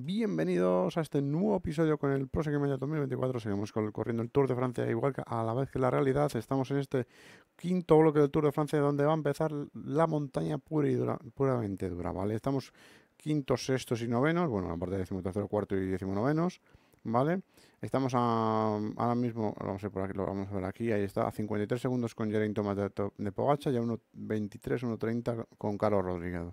Bienvenidos a este nuevo episodio con el próximo 2024. Seguimos corriendo el Tour de Francia, igual que a la vez que la realidad. Estamos en este quinto bloque del Tour de Francia, donde va a empezar la montaña pura y dura, puramente dura, ¿vale? Estamos quintos, sextos y novenos. Bueno, aparte de tercero, cuarto y decimonovenos, ¿vale? Estamos ahora mismo, vamos a por aquí, lo vamos a ver aquí, ahí está, a 53 segundos con Geraint Thomas de, de Pogacha y a 1.23, 1.30 con Carlos Rodríguez.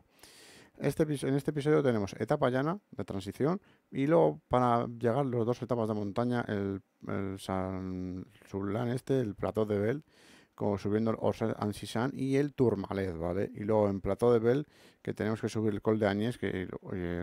Este, en este episodio tenemos etapa llana de transición y luego para llegar los dos etapas de montaña, el, el este, el Plateau de Bell, como subiendo el Anzisán, y el Tourmalet, ¿vale? Y luego en Plateau de Bell, que tenemos que subir el Col de Áñez, que,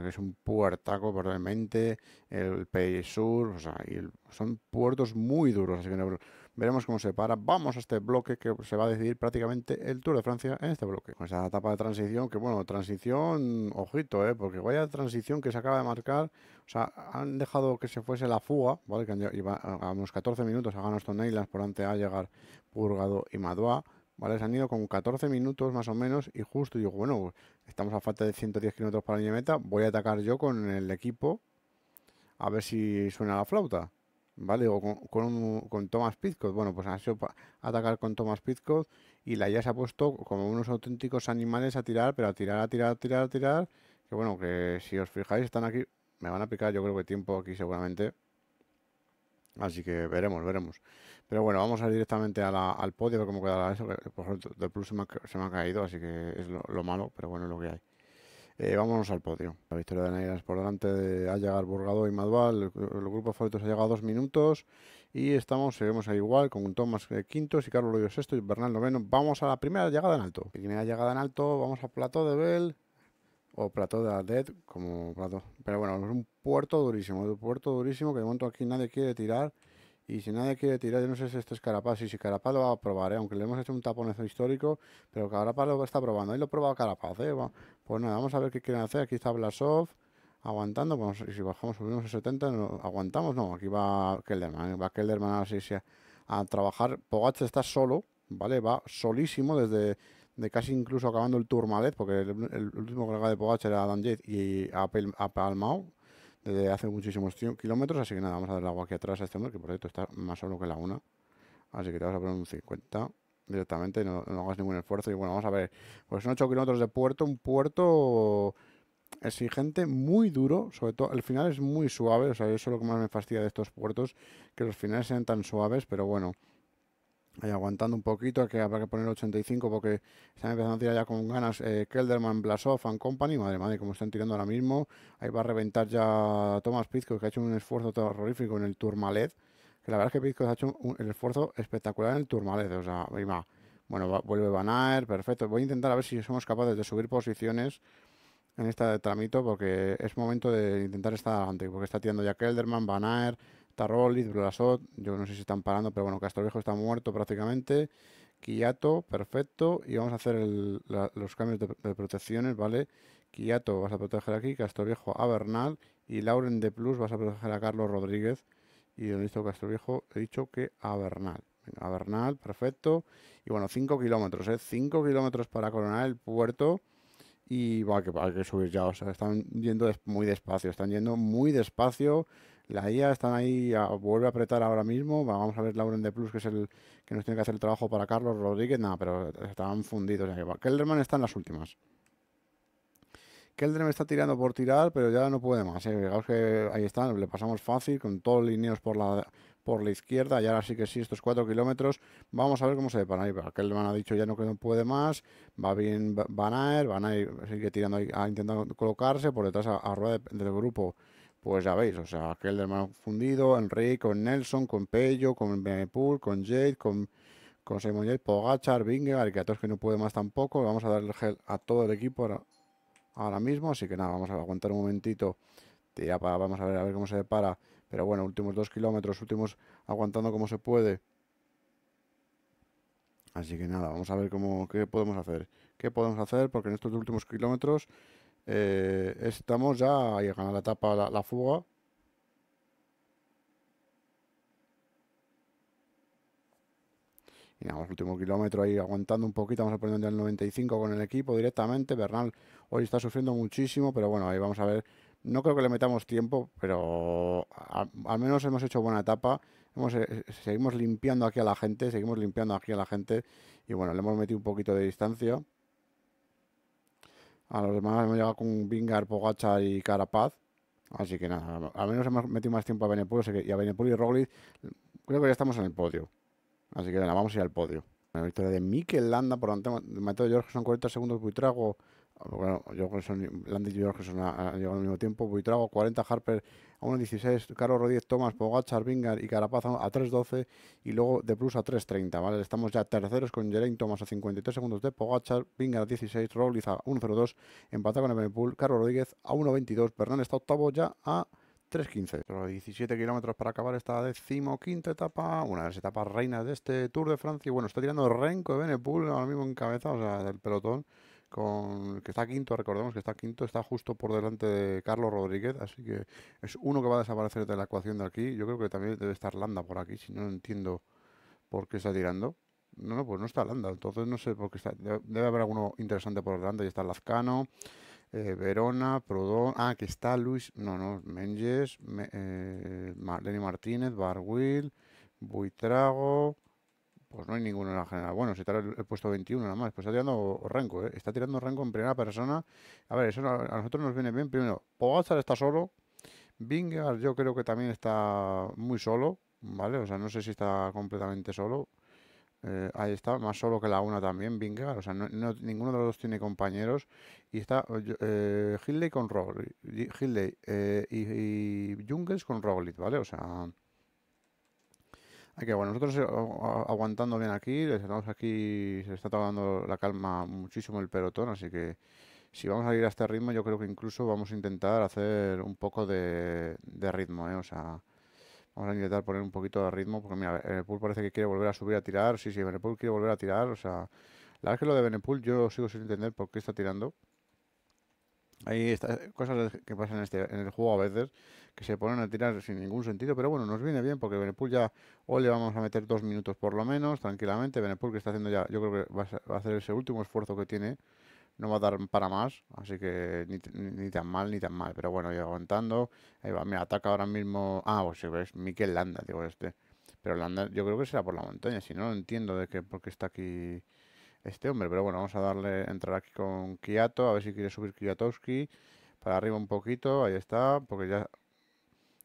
es un puertaco probablemente el Pays Sur, o sea, y son puertos muy duros, así que no, Veremos cómo se para. Vamos a este bloque que se va a decidir prácticamente el Tour de Francia en este bloque. Con esa etapa de transición, que bueno, transición, ojito, ¿eh? porque vaya transición que se acaba de marcar. O sea, han dejado que se fuese la fuga, ¿vale? Que han a unos 14 minutos a Stone Islands por antes a llegar Purgado y Madua. ¿Vale? Se han ido con 14 minutos más o menos y justo digo, bueno, pues, estamos a falta de 110 kilómetros para la meta, voy a atacar yo con el equipo a ver si suena la flauta. ¿vale? con, con, con Thomas Pitcock. Bueno, pues ha sido atacar con Thomas Pitcock y la ya se ha puesto como unos auténticos animales a tirar, pero a tirar, a tirar, a tirar, a tirar. Que bueno, que si os fijáis, están aquí. Me van a picar, yo creo que tiempo aquí seguramente. Así que veremos, veremos. Pero bueno, vamos a ir directamente al podio, a ver cómo queda eso. Por ejemplo, del plus se me, ha, caído, así que es lo, lo malo, pero bueno, es lo que hay. Eh, vámonos al podio. La victoria de es por delante de Allagar, Burgado y Madval. El, grupo de se ha llegado a dos minutos. Y estamos, seguimos ahí igual con Tomás eh, quinto y Carlos Loyo sexto y Bernal noveno. Vamos a la primera llegada en alto. Primera llegada en alto, vamos a Plato de Bell o Plato de Ardet. como plato. Pero bueno, es un puerto durísimo, un puerto durísimo que de momento aquí nadie quiere tirar. Y si nadie quiere tirar, yo no sé si este es Carapaz. y si Carapaz lo va a probar, ¿eh? aunque le hemos hecho un taponezo histórico, pero Carapaz lo está probando. Ahí lo ha probado Carapaz. ¿eh? pues nada, vamos a ver qué quieren hacer. Aquí está Blasov aguantando. Bueno, pues, si bajamos, subimos a 70, aguantamos. No, aquí va Kelderman. ¿eh? Va Kelderman a, a trabajar. Pogach está solo, ¿vale? Va solísimo desde de casi incluso acabando el Tourmalet, porque el, último cargado de Pogach era Dan Jett y a, Palmao desde hace muchísimos kilómetros. Así que nada, vamos a dar agua aquí atrás a este hombre, que por cierto está más solo que la una. Así que te vas a poner un 50 directamente, no, no hagas ningún esfuerzo. Y bueno, vamos a ver, pues son 8 kilómetros de puerto, un puerto exigente, muy duro, sobre todo el final es muy suave, o sea, eso es lo que más me fastidia de estos puertos, que los finales sean tan suaves, pero bueno. Ahí aguantando un poquito, que habrá que poner 85 porque están empezando a tirar ya con ganas eh, Kelderman, Blasov and Company. Madre madre, como están tirando ahora mismo. Ahí va a reventar ya Thomas Pizco, que ha hecho un esfuerzo terrorífico en el Tourmalet. Que la verdad es que Pizco ha hecho un, esfuerzo espectacular en el Tourmalet. O sea, Bueno, vuelve Van Aert, perfecto. Voy a intentar a ver si somos capaces de subir posiciones en este tramito porque es momento de intentar estar adelante. Porque está tirando ya Kelderman, Van Aert, Tarroliz, Blasot, yo no sé si están parando, pero bueno, Castroviejo está muerto prácticamente. Quiato, perfecto. Y vamos a hacer los cambios de, protecciones, ¿vale? Quiato, vas a proteger aquí, Castroviejo a Bernal y Lauren de Plus vas a proteger a Carlos Rodríguez. Y donde he Castroviejo, he dicho que a Bernal. a Bernal, perfecto. Y bueno, 5 kilómetros, ¿eh? 5 kilómetros para coronar el puerto. Y va, que hay que subir ya, o sea, están yendo muy despacio, están yendo muy despacio la IA están ahí, vuelve a apretar ahora mismo. Vamos a ver Lauren de Plus, que es el que nos tiene que hacer el trabajo para Carlos Rodríguez. Nada, pero estaban fundidos. Ya. Kelderman está en las últimas. Kelderman está tirando por tirar, pero ya no puede más. Eh, fijaos que ahí están, le pasamos fácil, con todos los lineos por la, por la izquierda. Y ahora sí que sí, estos cuatro kilómetros. Vamos a ver cómo se deparan. Ahí Kelderman ha dicho ya no puede más. Va bien Van ir Van ir sigue tirando ahí, ha intentado colocarse por detrás a, rueda del grupo pues ya veis, o sea, aquel más fundido, Enrique, con Nelson, con Pello, con Benepul, con Jade, con, con Simon Jade, Pogachar, Vingegaard, que que no puede más tampoco, vamos a dar el gel a todo el equipo ahora, mismo, así que nada, vamos a aguantar un momentito, ya vamos a ver, a ver cómo se depara, pero bueno, últimos dos kilómetros, últimos aguantando como se puede. Así que nada, vamos a ver cómo, qué podemos hacer. ¿Qué podemos hacer? Porque en estos últimos kilómetros eh, estamos ya llegando a la etapa, la, fuga. Y último kilómetro ahí aguantando un poquito. Vamos a poner el 95 con el equipo directamente. Bernal hoy está sufriendo muchísimo, pero bueno, ahí vamos a ver. No creo que le metamos tiempo, pero al, menos hemos hecho buena etapa. Eh, eh, seguimos limpiando aquí a la gente, seguimos limpiando aquí a la gente. Y bueno, le hemos metido un poquito de distancia. A los demás hemos llegado con Vingar, Pogacha y Carapaz. Así que nada, al menos hemos metido más tiempo a Benepul y a Benepul y Roglic creo que ya estamos en el podio. Así que nada, vamos a ir al podio. La victoria de Mikel Landa por Mateo Jorge. son 40 segundos Buitrago bueno, yo creo que son Landis y son llegado al mismo tiempo. Buitrago, 40, Harper a 1.16, Carlos Rodríguez, Thomas, Pogachar, Vingar y Carapaz a 3.12 y luego De Plus a 3.30, ¿vale? Estamos ya terceros con Jerain Thomas a 53 segundos de Pogachar, Vingar a 16, Rollins a 1.02, empatado con Ebenpool, Carlos Rodríguez a 1.22, perdón está octavo ya a 3.15. Pero 17 kilómetros para acabar esta decimoquinta etapa, una de las etapas reinas de este Tour de Francia. Y bueno, está tirando Renko de Benepul ahora mismo encabezado, o del pelotón que está quinto, recordemos que está quinto, está justo por delante de Carlos Rodríguez, así que es uno que va a desaparecer de la ecuación de aquí. Yo creo que también debe estar Landa por aquí, si no entiendo por qué está tirando. No, no, pues no está Landa, entonces no sé por qué está. Debe haber alguno interesante por delante, y está Lazcano. Eh, Verona, Prodón, ah, que está Luis, no, no, Menges, eh, Martínez, Barwil, Buitrago, pues no hay ninguno en la general. Bueno, si está el, puesto 21 nada más. Pues está tirando rango, ¿eh? Está tirando rango en primera persona. A ver, eso a nosotros nos viene bien. Primero, Pogazar está solo. Vingar yo creo que también está muy solo, ¿vale? O sea, no sé si está completamente solo. Eh, ahí está, más solo que la una también, Vingar. O sea, no, ninguno de los dos tiene compañeros. Y está eh, con Roglic. Hilley eh, y, Jungles con Roglic, ¿vale? O sea bueno, nosotros eh, aguantando bien aquí, estamos aquí, se está tomando la calma muchísimo el pelotón, así que si vamos a ir a este ritmo, yo creo que incluso vamos a intentar hacer un poco de, ritmo, ¿eh? o sea, vamos a intentar poner un poquito de ritmo, porque mira, Benepul parece que quiere volver a subir a tirar, sí, sí, Benepul quiere volver a tirar, o sea, la verdad es que lo de Benepul yo sigo sin entender por qué está tirando, hay cosas que pasan en, este, en el juego a veces que se ponen a tirar sin ningún sentido, pero bueno, nos viene bien porque Benepul ya hoy le vamos a meter dos minutos por lo menos, tranquilamente. Benepul que está haciendo ya, yo creo que va a hacer ese último esfuerzo que tiene, no va a dar para más, así que ni, tan mal, ni tan mal, pero bueno, ya aguantando. Ahí va, me ataca ahora mismo. Ah, pues si ves, Miquel Landa, digo este. Pero Landa, yo creo que será por la montaña, si no, no entiendo de qué, porque está aquí este hombre. Pero bueno, vamos a darle entrar aquí con Kiato, a ver si quiere subir Kiatowski para arriba un poquito. Ahí está, porque ya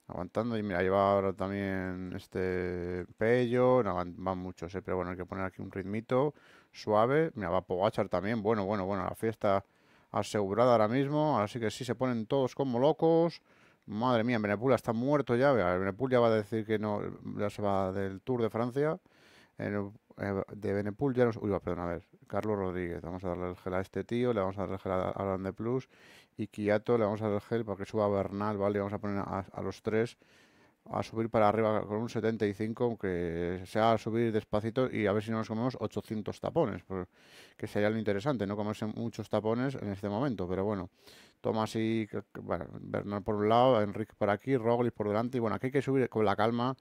aguantando. Y mira, lleva ahora también este Pello. No, van, muchos, eh, pero bueno, hay que poner aquí un ritmito suave. Mira, va Pogachar también. Bueno, bueno, bueno, la fiesta asegurada ahora mismo. Así que sí, se ponen todos como locos. Madre mía, Benepul está muerto ya. Benepul ya va a decir que no, ya se va del Tour de Francia. Eh, de Benepul ya nos... Uy, perdón, a ver. Carlos Rodríguez, vamos a darle el gel a este tío, le vamos a dar el gel a Alan de Plus y Kiato le vamos a dar el gel para que suba Bernal, ¿vale? Vamos a poner a, los tres a subir para arriba con un 75, aunque sea a subir despacito y a ver si no nos comemos 800 tapones, que sería lo interesante, no comerse muchos tapones en este momento, pero bueno, Toma y bueno, Bernal por un lado, Enrique por aquí, Roglic por delante, y bueno, aquí hay que subir con la calma,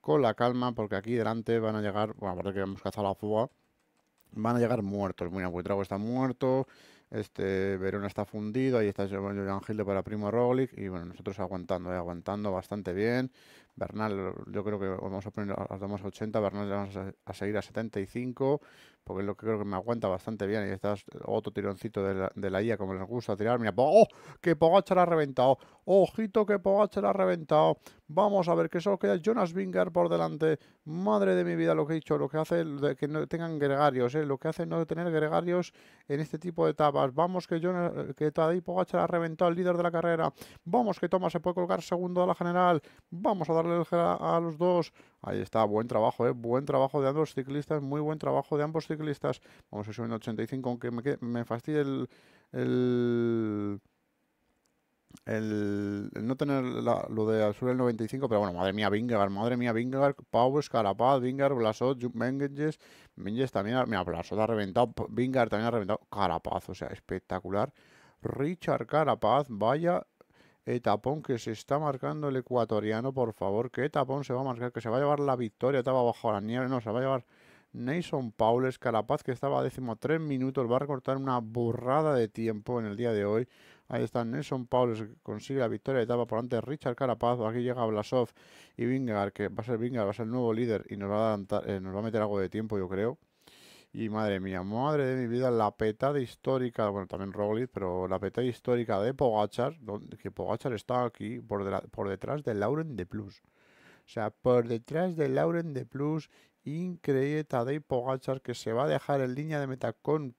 con la calma, porque aquí delante van a llegar, bueno, aparte que hemos cazado la fuga, van a llegar muertos. Muy Buitrago está muerto, este Verona está fundido, ahí está Joan de para Primo Roglic, y bueno, nosotros aguantando, eh, aguantando bastante bien. Bernal, yo creo que vamos a poner a 80, Bernal le vamos a, seguir a 75, porque es lo que creo que me aguanta bastante bien. Y está otro tironcito de la, IA, como les gusta tirar. Mira, ¡oh! ¡Que Pogacar ha reventado! ¡Ojito que Pogacar ha reventado! Vamos a ver, que solo queda Jonas Winger por delante. Madre de mi vida, lo que he dicho, lo que hace que no tengan gregarios, eh, lo que hace no tener gregarios en este tipo de etapas. Vamos, que, Jonas, que Tadej Pogacar ha reventado el líder de la carrera. Vamos, que Thomas se puede colgar segundo a la general. Vamos a dar a, los dos. Ahí está, buen trabajo, eh, buen trabajo de ambos ciclistas, muy buen trabajo de ambos ciclistas. Vamos a subir 85, aunque me, me el, el, no tener lo de sur el 95, pero bueno, madre mía, Vingegaard, madre mía, Vingegaard, Pau, Carapaz, Vingegaard, Blasot, Menges, Menges también, mira, Blasot ha reventado, Vingegaard también ha reventado, Carapaz, o sea, espectacular. Richard Carapaz, vaya eh, tapón que se está marcando el ecuatoriano, por favor. que tapón se va a marcar? Que se va a llevar la victoria, estaba bajo la nieve, no, se va a llevar Nason Paules, Carapaz, que estaba a décimo tres minutos, va a recortar una burrada de tiempo en el día de hoy. Ahí está Nelson Paules, que consigue la victoria de etapa por antes Richard Carapaz, aquí llega Blasov y vingar que va a ser Vingar, va a ser el nuevo líder y nos va a, eh, nos va a meter algo de tiempo, yo creo. Y madre mía, madre de mi vida, la petada histórica, bueno, también Roglic, pero la petada histórica de Pogachar, que Pogachar está aquí por, de por detrás de Lauren de Plus. O sea, por detrás de Lauren de Plus, increíble Tadej Pogachar que se va a dejar en línea de meta con,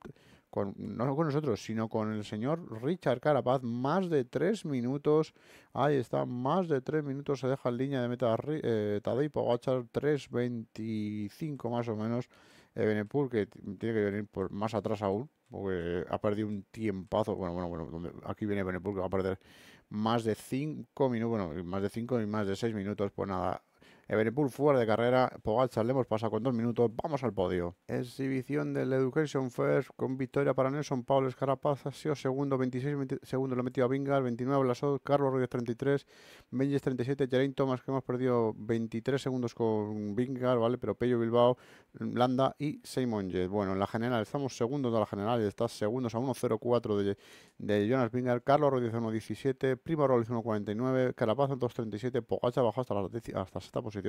con, no con nosotros, sino con el señor Richard Carapaz, más de tres minutos, ahí está, más de tres minutos se deja en línea de meta eh, Tadej Pogachar, 3.25 más o menos, Evenepoel eh, que tiene que venir por más atrás aún, porque ha perdido un tiempazo. Bueno, bueno, bueno, aquí viene Evenepoel que va a perder más de 5 minutos, bueno, más de 5 y más de 6 minutos. Pues nada, Everpool fuera de carrera, le hemos pasa con dos minutos, vamos al podio. Exhibición del Education First con victoria para Nelson, Pablo Escarapaz ha sido segundo, 26 segundo segundos lo ha metido a Vingar, 29 Sod, Carlos Rodríguez 33, Menges 37, Jerain Thomas que hemos perdido 23 segundos con Vingar, ¿vale? Pero Pello Bilbao, Landa y Simon Jet. Bueno, en la general estamos segundos de la general y estás segundos a 1.04 de, de Jonas Vingar, Carlos Rodríguez 1.17, Primo Rodríguez 1.49, Carapaz 2.37, Pogacha bajó hasta la hasta posición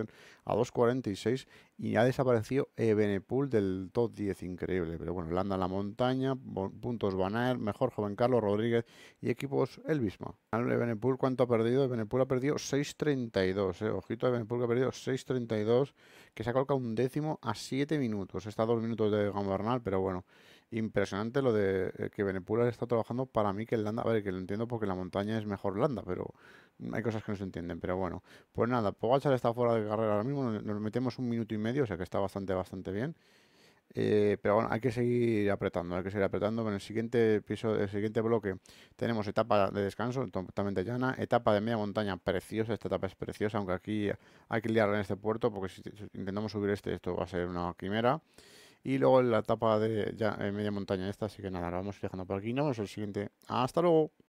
a 2.46 y ha desaparecido Benepool del top 10, increíble. Pero bueno, Landa en la montaña, puntos Banal, mejor joven Carlos Rodríguez y equipos el mismo. Ebenepool, ¿cuánto ha perdido? Ebenepool ha perdido 6.32, eh, ojito, Ebenepool que ha perdido 6.32, que se ha colocado un décimo a 7 minutos. Está a 2 minutos de Gambernal, pero bueno, impresionante lo de eh, que ha está trabajando para mí que el Landa. A ver, que lo entiendo porque la montaña es mejor Landa, pero hay cosas que no se entienden, pero bueno. Pues nada, Pogachar está fuera de carrera ahora mismo, nos metemos un minuto y medio, o sea que está bastante, bastante bien. Eh, pero bueno, hay que seguir apretando, hay que seguir apretando. En el siguiente piso, el siguiente bloque tenemos etapa de descanso, totalmente llana, etapa de media montaña preciosa, esta etapa es preciosa, aunque aquí hay que liarla en este puerto, porque si intentamos subir este, esto va a ser una quimera. Y luego la etapa de eh, media montaña esta, así que nada, la vamos dejando por aquí, nos vemos el siguiente. Hasta luego.